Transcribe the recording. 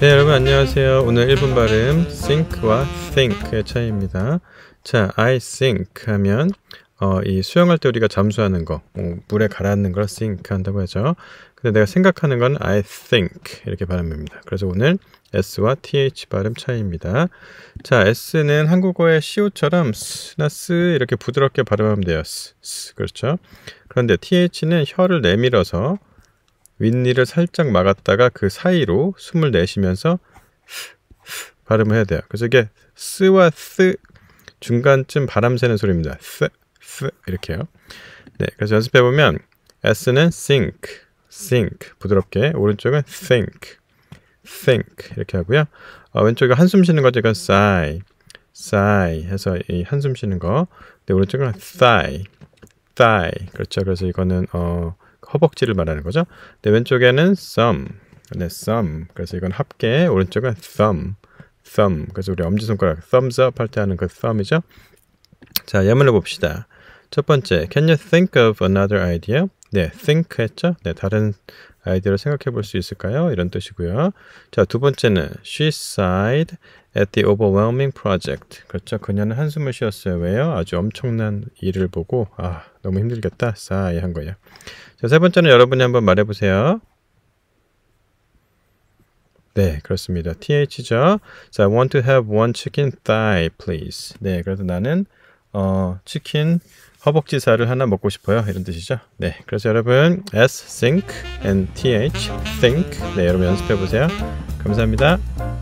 네 여러분 안녕하세요 오늘 1분 발음 think와 think의 차이입니다 자 I think 하면 어, 이 수영할 때 우리가 잠수하는 거 어, 물에 가라앉는 걸 think 한다고 하죠 근데 내가 생각하는 건 I think 이렇게 발음입니다 그래서 오늘 S와 TH 발음 차이입니다 자 S는 한국어의 시 o 처럼 스나 스 이렇게 부드럽게 발음하면 돼요 스, 스 그렇죠 그런데 TH는 혀를 내밀어서 윗니를 살짝 막았다가 그 사이로 숨을 내쉬면서 발음을 해야 돼요. 그래서 이게 스와 스 중간쯤 바람 새는 소리입니다. 스, 스 이렇게요. 네, 그래서 연습해 보면 S는 think, t i n k 부드럽게 오른쪽은 think, think 이렇게 하고요. 어, 왼쪽이 한숨 쉬는 거죠. 이건 sigh, sigh 해서 이 한숨 쉬는 거. 네, 오른쪽은 sigh, sigh 그렇죠. 그래서 이거는 어 허벅지를 말하는 거죠. 근데 왼쪽에는 thumb, 네, thumb. 그래서 이건 합계, 오른쪽은 thumb, thumb. 그래서 우리 엄지손가락 thumbs up 할 때 하는 그 thumb이죠. 자, 예문을 봅시다. 첫 번째, can you think of another idea? 네, think 했죠? 네, 다른 아이디어를 생각해 볼 수 있을까요? 이런 뜻이고요. 자, 두 번째는 she sighed at the overwhelming project. 그렇죠. 그녀는 한숨을 쉬었어요. 왜요? 아주 엄청난 일을 보고 아, 너무 힘들겠다. sigh 한 거예요. 자, 세 번째는 여러분이 한번 말해 보세요. 네, 그렇습니다. TH죠. 자, I want to have one chicken thigh, please. 네, 그래서 나는 어, 치킨 허벅지살을 하나 먹고 싶어요. 이런 뜻이죠. 네, 그래서 여러분 S, think, and TH, think. 네, 여러분 연습해 보세요. 감사합니다.